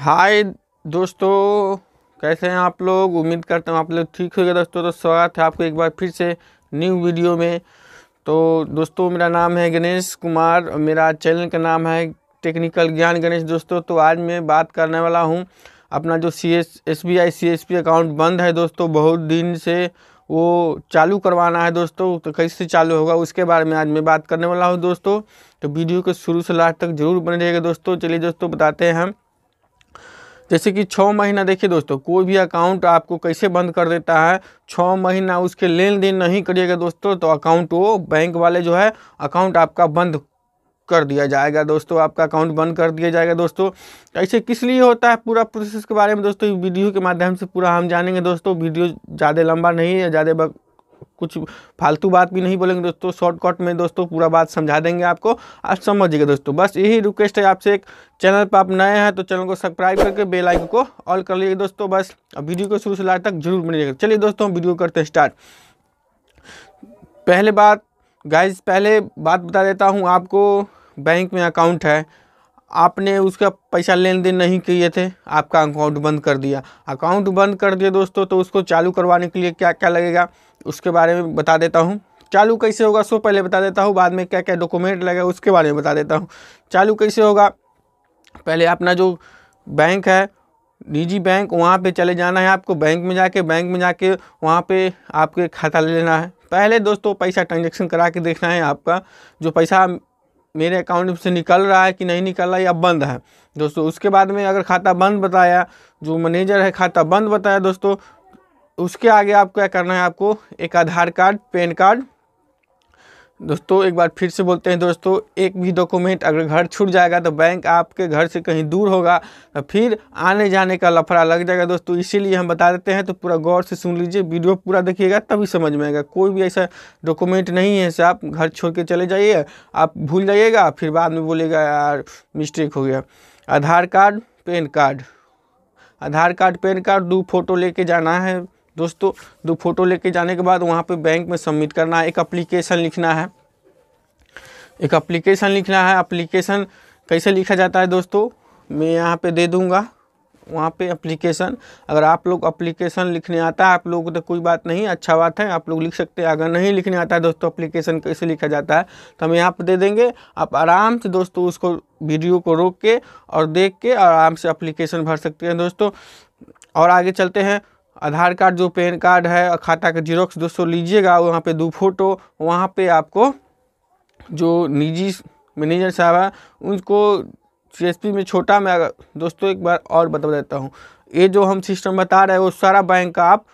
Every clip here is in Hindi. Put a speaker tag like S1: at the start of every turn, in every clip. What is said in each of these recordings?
S1: हाय दोस्तों कैसे हैं आप लोग उम्मीद करता हूँ आप लोग ठीक होगा दोस्तों तो स्वागत है आपको एक बार फिर से न्यू वीडियो में तो दोस्तों मेरा नाम है गणेश कुमार और मेरा चैनल का नाम है टेक्निकल ज्ञान गणेश दोस्तों तो आज मैं बात करने वाला हूँ अपना जो C S S B I C S P account बंद है दोस्तों बहुत दिन से वो चालू करवाना है दोस्तों तो कैसे चालू होगा उसके बारे में आज मैं बात करने वाला हूँ दोस्तों तो वीडियो को शुरू से लास्ट तक ज़रूर बने रहेगा दोस्तों चलिए दोस्तों बताते हैं हम जैसे कि छः महीना देखिए दोस्तों कोई भी अकाउंट आपको कैसे बंद कर देता है छः महीना उसके लेन देन नहीं करिएगा दोस्तों तो अकाउंट वो बैंक वाले जो है अकाउंट आपका बंद कर दिया जाएगा दोस्तों आपका अकाउंट बंद कर दिया जाएगा दोस्तों ऐसे किस लिए होता है पूरा प्रोसेस के बारे में दोस्तों वीडियो के माध्यम से पूरा हम जानेंगे दोस्तों वीडियो ज़्यादा लंबा नहीं है ज़्यादा कुछ फालतू बात भी नहीं बोलेंगे दोस्तों शॉर्टकट में दोस्तों पूरा बात समझा देंगे आपको आप समझिएगा दोस्तों बस यही रिक्वेस्ट है आपसे एक चैनल पर आप नए हैं तो चैनल को सब्सक्राइब करके बेल आइकन को ऑल कर लीजिए दोस्तों बस वीडियो को शुरू से लाइट तक जरूर बनिएगा चलिए दोस्तों हम वीडियो करते हैं स्टार्ट पहले बात गाइज पहले बात बता देता हूँ आपको बैंक में अकाउंट है आपने उसका पैसा लेन देन नहीं किए थे आपका अकाउंट बंद कर दिया अकाउंट बंद कर दिया दोस्तों तो उसको चालू करवाने के लिए क्या क्या लगेगा उसके बारे में बता देता हूँ चालू कैसे होगा सो पहले बता देता हूँ बाद में क्या क्या डॉक्यूमेंट लगेगा उसके बारे में बता देता हूँ चालू कैसे होगा पहले अपना जो बैंक है निजी बैंक वहाँ पे चले जाना है आपको बैंक में जाके बैंक में जाके वहाँ पे आपके खाता ले लेना है पहले दोस्तों पैसा ट्रांजेक्शन करा के देखना है आपका जो पैसा मेरे अकाउंट से निकल रहा है कि नहीं निकल रहा है या बंद है दोस्तों उसके बाद में अगर खाता बंद बताया जो मैनेजर है खाता बंद बताया दोस्तों उसके आगे आप क्या करना है आपको एक आधार कार्ड पैन कार्ड दोस्तों एक बार फिर से बोलते हैं दोस्तों एक भी डॉक्यूमेंट अगर घर छूट जाएगा तो बैंक आपके घर से कहीं दूर होगा तो फिर आने जाने का लफड़ा लग जाएगा दोस्तों इसीलिए हम बता देते हैं तो पूरा गौर से सुन लीजिए वीडियो पूरा देखिएगा तभी समझ में आएगा कोई भी ऐसा डॉक्यूमेंट नहीं है आप घर छोड़ के चले जाइए आप भूल जाइएगा फिर बाद में बोलेगा यार मिस्टेक हो गया Aadhaar card PAN card Aadhaar card PAN card दो फोटो लेके जाना है दोस्तों दो फोटो लेके जाने के बाद वहाँ पे बैंक में सबमिट करना है एक अप्लीकेशन लिखना है एक अप्लीकेशन लिखना है अप्लीकेशन कैसे लिखा जाता है दोस्तों मैं यहाँ पे दे दूँगा वहाँ पे अप्लीकेशन अगर आप लोग अप्लीकेशन लिखने आता है आप लोगों को तो कोई बात नहीं अच्छा बात है आप लोग लिख सकते हैं अगर नहीं लिखने आता है दोस्तों अप्लीकेशन कैसे लिखा जाता है तो हम यहाँ पर दे देंगे आप आराम से दोस्तों उसको वीडियो को रोक के और देख के आराम से अप्लीकेशन भर सकते हैं दोस्तों और आगे चलते हैं आधार कार्ड जो पैन कार्ड है और खाता का जीरोक्स दोस्तों लीजिएगा वहाँ पे दो फोटो वहाँ पे आपको जो निजी मैनेजर साहब है उनको सी में छोटा मैं दोस्तों एक बार और बता देता हूँ ये जो हम सिस्टम बता रहे हैं वो सारा बैंक का आप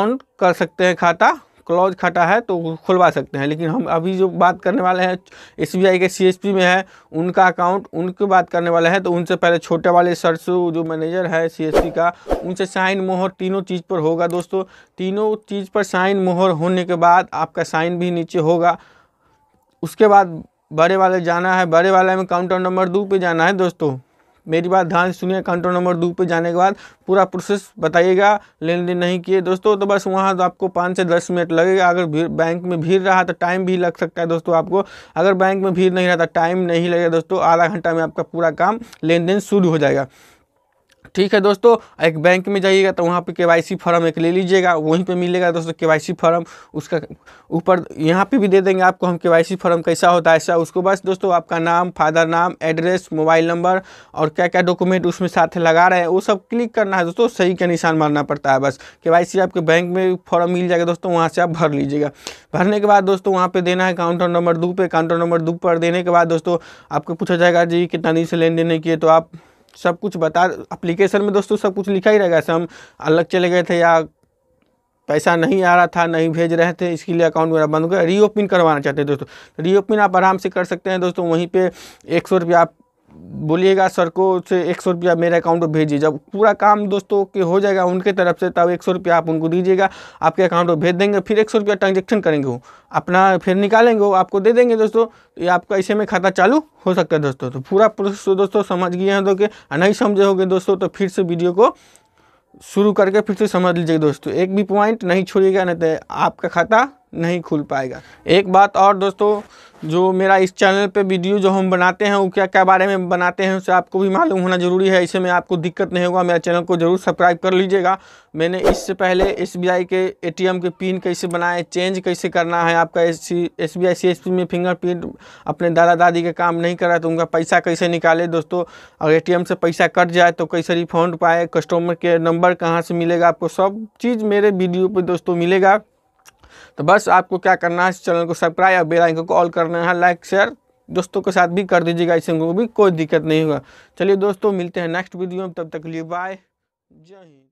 S1: ऑन कर सकते हैं खाता क्लॉज खटा है तो खुलवा सकते हैं लेकिन हम अभी जो बात करने वाले हैं एस के सी में है उनका अकाउंट उनकी बात करने वाले हैं तो उनसे पहले छोटे वाले सरसों जो मैनेजर है सी का उनसे साइन मोहर तीनों चीज़ पर होगा दोस्तों तीनों चीज़ पर साइन मोहर होने के बाद आपका साइन भी नीचे होगा उसके बाद बड़े वाले जाना है बड़े वाले में काउंटर नंबर दो पे जाना है दोस्तों मेरी बात ध्यान से सुनिए काउंटर नंबर दो पे जाने के बाद पूरा प्रोसेस बताइएगा लेन देन नहीं किए दोस्तों तो बस वहाँ तो आपको पाँच से दस मिनट लगेगा अगर भीड़ बैंक में भीड़ रहा तो टाइम भी लग सकता है दोस्तों आपको अगर बैंक में भीड़ नहीं रहा तो टाइम नहीं लगेगा दोस्तों आधा घंटा में आपका पूरा काम लेन देन शुरू हो जाएगा ठीक है दोस्तों एक बैंक में जाइएगा तो वहाँ पे केवाईसी फॉर्म एक ले लीजिएगा वहीं पे मिलेगा दोस्तों केवाईसी फॉर्म उसका ऊपर यहाँ पे भी दे देंगे आपको हम केवाईसी फॉर्म कैसा होता है ऐसा उसको बस दोस्तों आपका नाम फादर नाम एड्रेस मोबाइल नंबर और क्या क्या डॉक्यूमेंट उसमें साथ लगा रहे हैं वो सब क्लिक करना है दोस्तों सही का निशान मारना पड़ता है बस के आपके बैंक में फॉर्म मिल जाएगा दोस्तों वहाँ से आप भर लीजिएगा भरने के बाद दोस्तों वहाँ पर देना है काउंटर नंबर दो पे काउंटर नंबर दो पर देने के बाद दोस्तों आपको पूछा जाएगा जी कितना दिन से लेन देन किए तो आप सब कुछ बता अप्लीकेशन में दोस्तों सब कुछ लिखा ही रहेगा ऐसे हम अलग चले गए थे या पैसा नहीं आ रहा था नहीं भेज रहे थे इसके लिए अकाउंट मेरा बंद हो गया रीओपन करवाना चाहते हैं दोस्तों रीओपन आप आराम से कर सकते हैं दोस्तों वहीं पे एक सौ रुपया आप बोलिएगा सर को से एक सौ रुपया मेरे अकाउंट पर भेजिए जब पूरा काम दोस्तों के हो जाएगा उनके तरफ से तब एक सौ रुपया आप उनको दीजिएगा आपके अकाउंट पर भेज देंगे फिर एक सौ रुपया ट्रांजेक्शन करेंगे वो अपना फिर निकालेंगे वो आपको दे देंगे दोस्तों ये आपका ऐसे में खाता चालू हो सकता है दोस्तों तो पूरा प्रोसेस तो दोस्तों समझ गए हैं तो कि नहीं समझे होंगे दोस्तों तो फिर से वीडियो को शुरू करके फिर से समझ लीजिएगा दोस्तों एक भी पॉइंट नहीं छोड़िएगा नहीं तो आपका खाता नहीं खुल पाएगा एक बात और दोस्तों जो मेरा इस चैनल पे वीडियो जो हम बनाते हैं वो क्या क्या बारे में बनाते हैं उसे आपको भी मालूम होना ज़रूरी है इसे में आपको दिक्कत नहीं होगा मेरा चैनल को ज़रूर सब्सक्राइब कर लीजिएगा मैंने इससे पहले एसबीआई के एटीएम के पिन कैसे बनाए चेंज कैसे करना है आपका एस सी सीएसपी में फिंगरप्रिंट अपने दादा दादी के काम नहीं करा तो उनका पैसा कैसे निकाले दोस्तों अगर ए से पैसा कट जाए तो कैसे रिफंड पाए कस्टमर केयर नंबर कहाँ से मिलेगा आपको सब चीज़ मेरे वीडियो पर दोस्तों मिलेगा तो बस आपको क्या करना है इस चैनल को सब्सक्राइब या बेल आइकन को ऑल करना है लाइक शेयर दोस्तों के साथ भी कर दीजिएगा इस को भी कोई दिक्कत नहीं होगा चलिए दोस्तों मिलते हैं नेक्स्ट वीडियो में तब तक लिए बाय जय हिंद